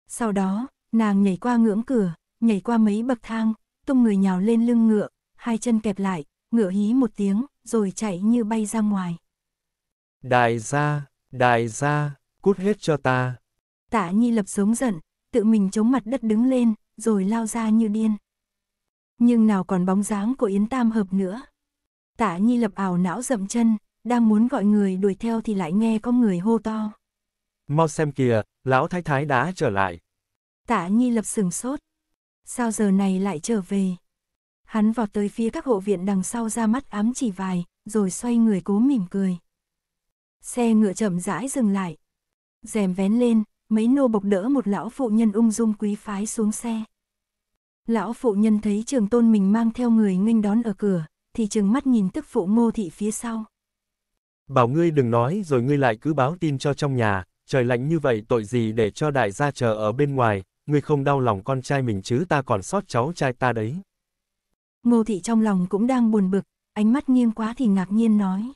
Sau đó, nàng nhảy qua ngưỡng cửa, nhảy qua mấy bậc thang, tung người nhào lên lưng ngựa, hai chân kẹp lại, ngựa hí một tiếng, rồi chạy như bay ra ngoài. Đại gia, đại gia, cút hết cho ta. Tạ Nhi lập giống giận, tự mình chống mặt đất đứng lên, rồi lao ra như điên. Nhưng nào còn bóng dáng của Yến Tam Hợp nữa. Tạ Nhi lập ảo não dậm chân, đang muốn gọi người đuổi theo thì lại nghe có người hô to. Mau xem kìa, lão thái thái đã trở lại. Tạ Nhi lập sừng sốt. Sao giờ này lại trở về? Hắn vọt tới phía các hộ viện đằng sau ra mắt ám chỉ vài, rồi xoay người cố mỉm cười. Xe ngựa chậm rãi dừng lại. rèm vén lên, mấy nô bộc đỡ một lão phụ nhân ung dung quý phái xuống xe. Lão phụ nhân thấy trường tôn mình mang theo người nghênh đón ở cửa, thì trừng mắt nhìn tức phụ mô thị phía sau. Bảo ngươi đừng nói rồi ngươi lại cứ báo tin cho trong nhà, trời lạnh như vậy tội gì để cho đại gia chờ ở bên ngoài, ngươi không đau lòng con trai mình chứ ta còn sót cháu trai ta đấy. Ngô thị trong lòng cũng đang buồn bực, ánh mắt nghiêng quá thì ngạc nhiên nói.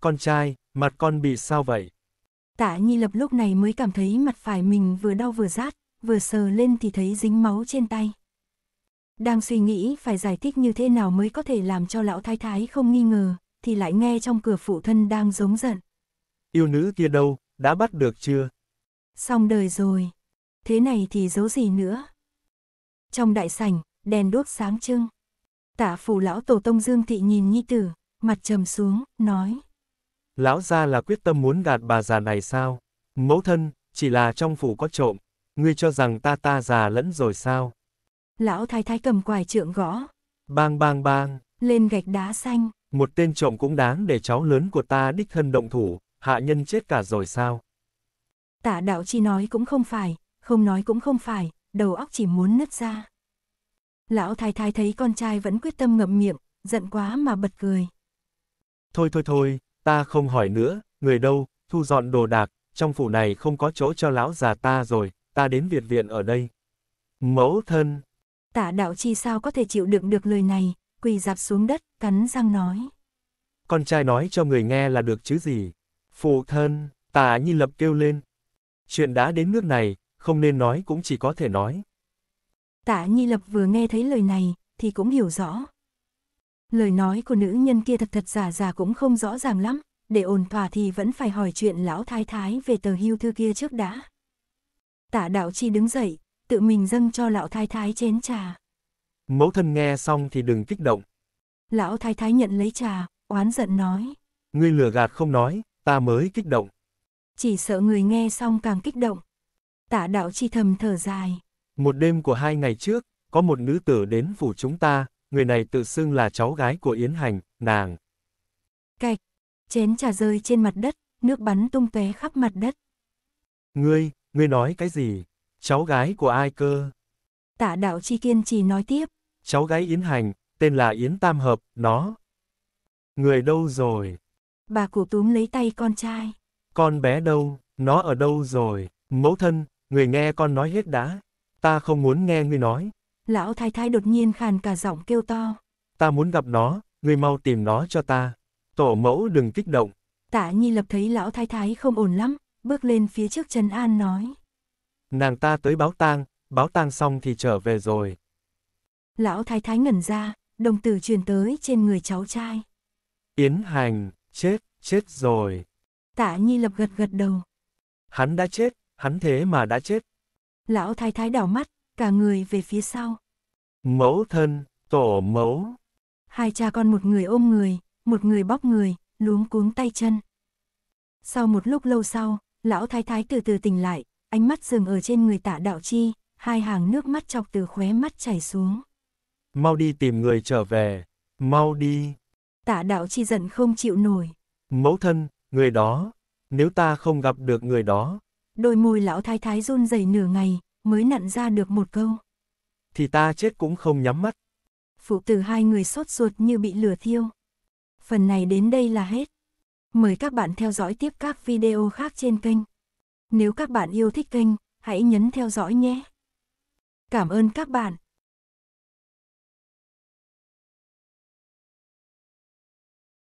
Con trai, mặt con bị sao vậy? Tạ Nhi Lập lúc này mới cảm thấy mặt phải mình vừa đau vừa rát, vừa sờ lên thì thấy dính máu trên tay. Đang suy nghĩ phải giải thích như thế nào mới có thể làm cho lão thái thái không nghi ngờ, thì lại nghe trong cửa phụ thân đang giống giận. Yêu nữ kia đâu, đã bắt được chưa? Xong đời rồi. Thế này thì giấu gì nữa? Trong đại sảnh, đèn đuốc sáng trưng. Tả phủ lão tổ tông Dương Thị nhìn Nhi Tử, mặt trầm xuống, nói. Lão ra là quyết tâm muốn gạt bà già này sao? Mẫu thân, chỉ là trong phủ có trộm, ngươi cho rằng ta ta già lẫn rồi sao? Lão thái thái cầm quài trượng gõ. Bang bang bang. Lên gạch đá xanh. Một tên trộm cũng đáng để cháu lớn của ta đích thân động thủ, hạ nhân chết cả rồi sao? Tạ đạo chi nói cũng không phải, không nói cũng không phải, đầu óc chỉ muốn nứt ra. Lão thái thái thấy con trai vẫn quyết tâm ngậm miệng, giận quá mà bật cười. Thôi thôi thôi, ta không hỏi nữa, người đâu, thu dọn đồ đạc, trong phủ này không có chỗ cho lão già ta rồi, ta đến Việt viện ở đây. Mẫu thân. Tả đạo chi sao có thể chịu đựng được lời này, quỳ dạp xuống đất, cắn răng nói. Con trai nói cho người nghe là được chứ gì. Phụ thân, tà nhi lập kêu lên. Chuyện đã đến nước này, không nên nói cũng chỉ có thể nói. Tạ Nhi Lập vừa nghe thấy lời này, thì cũng hiểu rõ. Lời nói của nữ nhân kia thật thật giả giả cũng không rõ ràng lắm, để ổn thỏa thì vẫn phải hỏi chuyện lão thái thái về tờ hưu thư kia trước đã. Tạ đạo chi đứng dậy, tự mình dâng cho lão thái thái chén trà. Mẫu thân nghe xong thì đừng kích động. Lão thái thái nhận lấy trà, oán giận nói. Ngươi lừa gạt không nói, ta mới kích động. Chỉ sợ người nghe xong càng kích động. Tả đạo chi thầm thở dài. Một đêm của hai ngày trước, có một nữ tử đến phủ chúng ta, người này tự xưng là cháu gái của Yến Hành, nàng. Cạch, chén trà rơi trên mặt đất, nước bắn tung tóe khắp mặt đất. Ngươi, ngươi nói cái gì? Cháu gái của ai cơ? Tả đạo chi kiên trì nói tiếp cháu gái Yến Hành, tên là Yến Tam Hợp, nó. Người đâu rồi? Bà cụ túm lấy tay con trai. Con bé đâu, nó ở đâu rồi? Mẫu thân, người nghe con nói hết đã. Ta không muốn nghe người nói. Lão thái thái đột nhiên khàn cả giọng kêu to. Ta muốn gặp nó, người mau tìm nó cho ta. Tổ mẫu đừng kích động. Tạ Nhi lập thấy lão thái thái không ổn lắm, bước lên phía trước Trần An nói. Nàng ta tới báo tang, báo tang xong thì trở về rồi lão thái thái ngẩn ra, đồng tử truyền tới trên người cháu trai. Yến Hành, chết, chết rồi. Tạ Nhi lập gật gật đầu. Hắn đã chết, hắn thế mà đã chết. Lão thái thái đảo mắt, cả người về phía sau. Mẫu thân, tổ mẫu. Hai cha con một người ôm người, một người bóc người, luống cuống tay chân. Sau một lúc lâu sau, lão thái thái từ từ tỉnh lại, ánh mắt dừng ở trên người tạ đạo chi, hai hàng nước mắt chọc từ khóe mắt chảy xuống mau đi tìm người trở về, mau đi. Tạ đạo chi dần không chịu nổi. Mẫu thân, người đó, nếu ta không gặp được người đó. Đôi môi lão thái thái run rẩy nửa ngày, mới nặn ra được một câu. Thì ta chết cũng không nhắm mắt. Phụ tử hai người sốt ruột như bị lửa thiêu. Phần này đến đây là hết. Mời các bạn theo dõi tiếp các video khác trên kênh. Nếu các bạn yêu thích kênh, hãy nhấn theo dõi nhé. Cảm ơn các bạn.